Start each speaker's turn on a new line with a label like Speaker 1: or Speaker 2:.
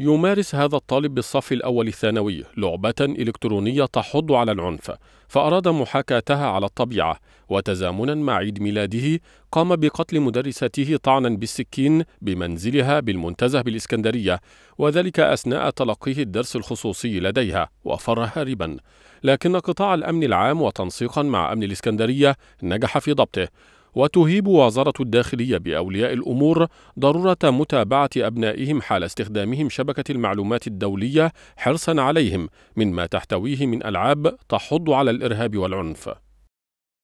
Speaker 1: يمارس هذا الطالب بالصف الأول الثانوي لعبة إلكترونية تحض على العنف فأراد محاكاتها على الطبيعة وتزامنا مع عيد ميلاده قام بقتل مدرسته طعنا بالسكين بمنزلها بالمنتزه بالإسكندرية وذلك أثناء تلقيه الدرس الخصوصي لديها وفر هاربا لكن قطاع الأمن العام وتنسيقا مع أمن الإسكندرية نجح في ضبطه وتهيب وزارة الداخلية بأولياء الأمور ضرورة متابعة أبنائهم حال استخدامهم شبكة المعلومات الدولية حرصا عليهم مما تحتويه من ألعاب تحض على الإرهاب والعنف